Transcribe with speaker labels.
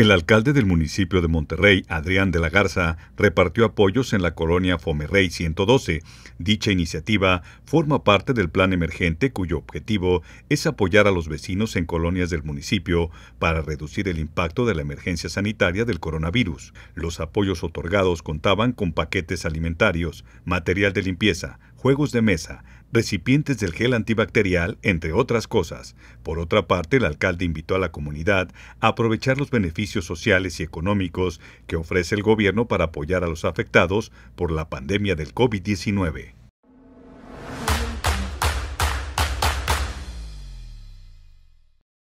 Speaker 1: El alcalde del municipio de Monterrey, Adrián de la Garza, repartió apoyos en la colonia Fomerrey 112. Dicha iniciativa forma parte del plan emergente cuyo objetivo es apoyar a los vecinos en colonias del municipio para reducir el impacto de la emergencia sanitaria del coronavirus. Los apoyos otorgados contaban con paquetes alimentarios, material de limpieza, juegos de mesa, recipientes del gel antibacterial, entre otras cosas. Por otra parte, el alcalde invitó a la comunidad a aprovechar los beneficios sociales y económicos que ofrece el gobierno para apoyar a los afectados por la pandemia del COVID-19.